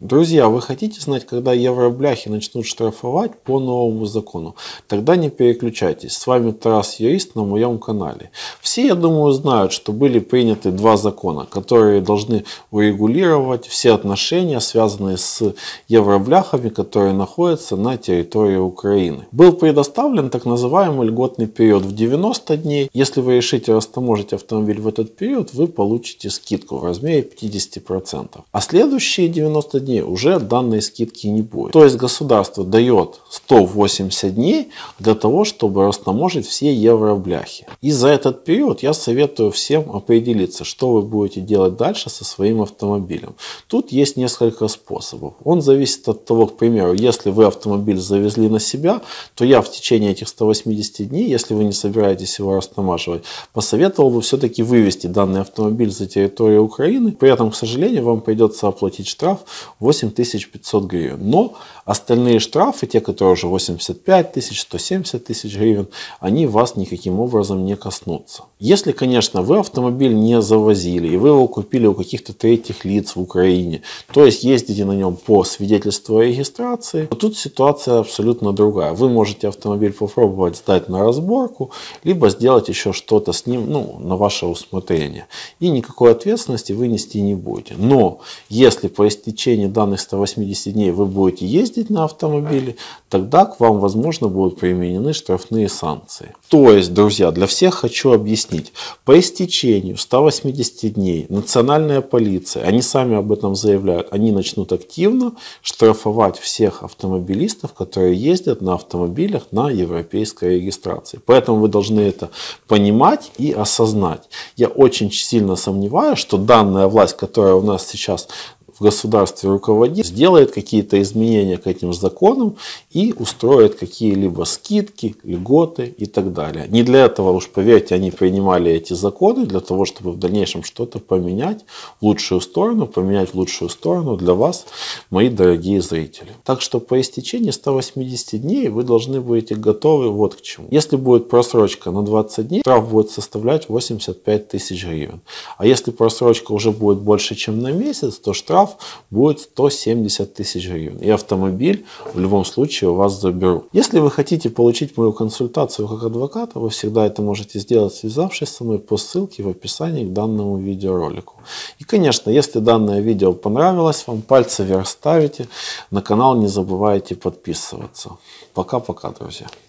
Друзья, вы хотите знать, когда евробляхи начнут штрафовать по новому закону? Тогда не переключайтесь. С вами Тарас Юрист на моем канале. Все, я думаю, знают, что были приняты два закона, которые должны урегулировать все отношения, связанные с евробляхами, которые находятся на территории Украины. Был предоставлен так называемый льготный период в 90 дней. Если вы решите растаможить автомобиль в этот период, вы получите скидку в размере 50%. А следующие 90 дней дней уже данной скидки не будет. То есть государство дает 180 дней для того, чтобы растаможить все евробляхи. И за этот период я советую всем определиться, что вы будете делать дальше со своим автомобилем. Тут есть несколько способов. Он зависит от того, к примеру, если вы автомобиль завезли на себя, то я в течение этих 180 дней, если вы не собираетесь его растамаживать, посоветовал бы все-таки вывести данный автомобиль за территорию Украины. При этом, к сожалению, вам придется оплатить штраф 8500 гривен. Но остальные штрафы, те, которые уже 85 тысяч, 170 тысяч гривен, они вас никаким образом не коснутся. Если, конечно, вы автомобиль не завозили и вы его купили у каких-то третьих лиц в Украине, то есть ездите на нем по свидетельству о регистрации, то тут ситуация абсолютно другая. Вы можете автомобиль попробовать сдать на разборку, либо сделать еще что-то с ним, ну, на ваше усмотрение. И никакой ответственности вынести не будете. Но если по истечении данных 180 дней вы будете ездить на автомобиле, тогда к вам, возможно, будут применены штрафные санкции. То есть, друзья, для всех хочу объяснить. По истечению 180 дней национальная полиция, они сами об этом заявляют, они начнут активно штрафовать всех автомобилистов, которые ездят на автомобилях на европейской регистрации. Поэтому вы должны это понимать и осознать. Я очень сильно сомневаюсь, что данная власть, которая у нас сейчас в государстве руководит, сделает какие-то изменения к этим законам и устроит какие-либо скидки, льготы и так далее. Не для этого, уж поверьте, они принимали эти законы, для того, чтобы в дальнейшем что-то поменять в лучшую сторону, поменять в лучшую сторону для вас, мои дорогие зрители. Так что по истечении 180 дней вы должны будете готовы вот к чему. Если будет просрочка на 20 дней, штраф будет составлять 85 тысяч гривен. А если просрочка уже будет больше, чем на месяц, то штраф штраф будет 170 тысяч гривен. И автомобиль в любом случае у вас заберу. Если вы хотите получить мою консультацию как адвоката, вы всегда это можете сделать, связавшись со мной по ссылке в описании к данному видеоролику. И, конечно, если данное видео понравилось вам, пальцы вверх ставите, на канал не забывайте подписываться. Пока-пока, друзья.